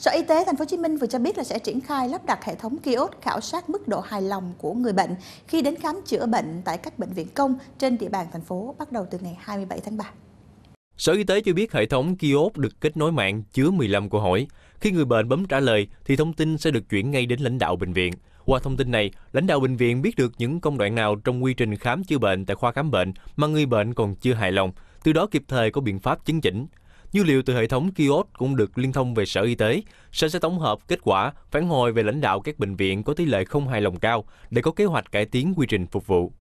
Sở Y tế Thành phố Hồ Chí Minh vừa cho biết là sẽ triển khai lắp đặt hệ thống kiosk khảo sát mức độ hài lòng của người bệnh khi đến khám chữa bệnh tại các bệnh viện công trên địa bàn thành phố bắt đầu từ ngày 27 tháng 3. Sở Y tế cho biết hệ thống kiosk được kết nối mạng chứa 15 câu hỏi. Khi người bệnh bấm trả lời thì thông tin sẽ được chuyển ngay đến lãnh đạo bệnh viện. Qua thông tin này, lãnh đạo bệnh viện biết được những công đoạn nào trong quy trình khám chữa bệnh tại khoa khám bệnh mà người bệnh còn chưa hài lòng, từ đó kịp thời có biện pháp chấn chỉnh. Dữ liệu từ hệ thống kiosk cũng được liên thông về Sở Y tế. Sở sẽ tổng hợp kết quả, phản hồi về lãnh đạo các bệnh viện có tỷ lệ không hài lòng cao để có kế hoạch cải tiến quy trình phục vụ.